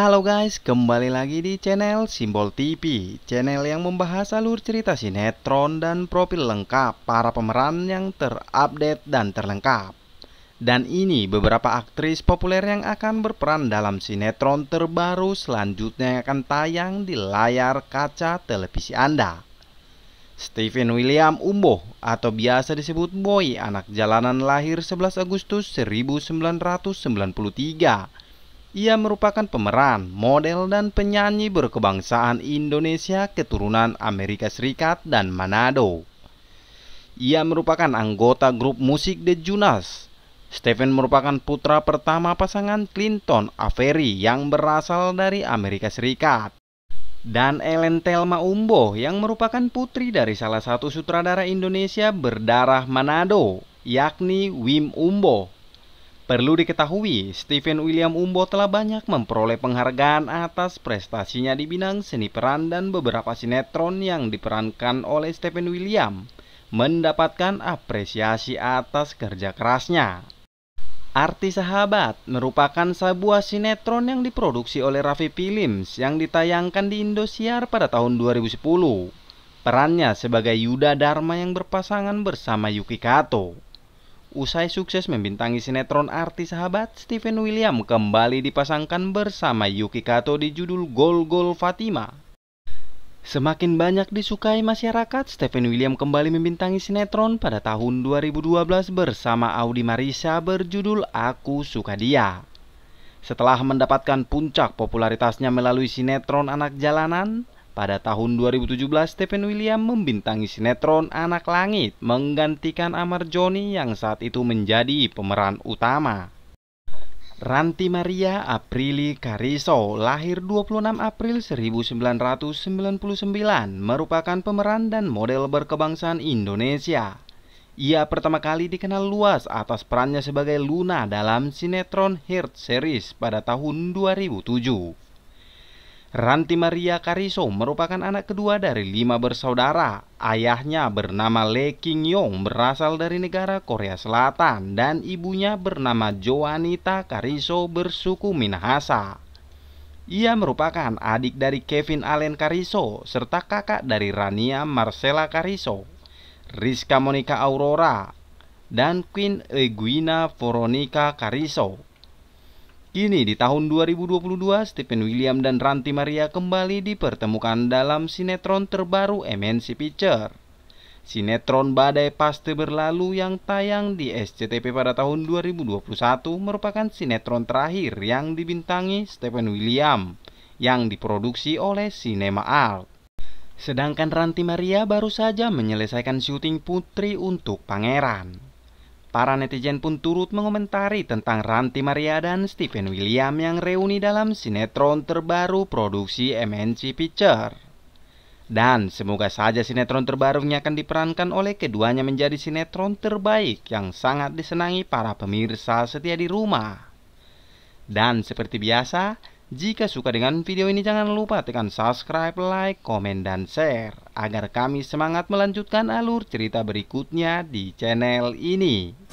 Halo guys, kembali lagi di channel Simbol TV Channel yang membahas alur cerita sinetron dan profil lengkap para pemeran yang terupdate dan terlengkap Dan ini beberapa aktris populer yang akan berperan dalam sinetron terbaru selanjutnya yang akan tayang di layar kaca televisi Anda Stephen William Umbo atau biasa disebut Boy anak jalanan lahir 11 Agustus 1993 ia merupakan pemeran, model, dan penyanyi berkebangsaan Indonesia keturunan Amerika Serikat dan Manado. Ia merupakan anggota grup musik The Junas. Stephen merupakan putra pertama pasangan Clinton Avery yang berasal dari Amerika Serikat dan Ellen Thelma Umbo yang merupakan putri dari salah satu sutradara Indonesia berdarah Manado, yakni Wim Umbo. Perlu diketahui, Stephen William Umbo telah banyak memperoleh penghargaan atas prestasinya di bidang seni peran dan beberapa sinetron yang diperankan oleh Stephen William mendapatkan apresiasi atas kerja kerasnya. Arti Sahabat merupakan sebuah sinetron yang diproduksi oleh Raffi Films yang ditayangkan di Indosiar pada tahun 2010. Perannya sebagai Yuda Dharma yang berpasangan bersama Yuki Kato. Usai sukses membintangi sinetron artis sahabat, Steven William kembali dipasangkan bersama Yuki Kato di judul Gol Gol Fatima. Semakin banyak disukai masyarakat, Steven William kembali membintangi sinetron pada tahun 2012 bersama Audi Marisa berjudul Aku Suka Dia. Setelah mendapatkan puncak popularitasnya melalui sinetron anak jalanan, pada tahun 2017, Stephen William membintangi sinetron Anak Langit menggantikan Amar Joni yang saat itu menjadi pemeran utama. Ranti Maria Aprili Kariso lahir 26 April 1999 merupakan pemeran dan model berkebangsaan Indonesia. Ia pertama kali dikenal luas atas perannya sebagai Luna dalam sinetron Heart Series pada tahun 2007. Ranti Maria Kariso merupakan anak kedua dari lima bersaudara. Ayahnya bernama Lee King Yong berasal dari negara Korea Selatan dan ibunya bernama Joanita Kariso bersuku Minahasa. Ia merupakan adik dari Kevin Allen Kariso serta kakak dari Rania Marcella Kariso, Rizka Monica Aurora, dan Queen Eguina Veronica Kariso. Kini di tahun 2022, Stephen William dan Ranti Maria kembali dipertemukan dalam sinetron terbaru MNC Picture. Sinetron Badai Pasti Berlalu yang tayang di SCTV pada tahun 2021 merupakan sinetron terakhir yang dibintangi Stephen William yang diproduksi oleh Cinema Art. Sedangkan Ranti Maria baru saja menyelesaikan syuting Putri untuk Pangeran. Para netizen pun turut mengomentari tentang Ranti Maria dan Stephen William yang reuni dalam sinetron terbaru produksi MNC Picture. Dan semoga saja sinetron terbarunya akan diperankan oleh keduanya menjadi sinetron terbaik yang sangat disenangi para pemirsa setia di rumah. Dan seperti biasa, jika suka dengan video ini jangan lupa tekan subscribe, like, komen, dan share agar kami semangat melanjutkan alur cerita berikutnya di channel ini.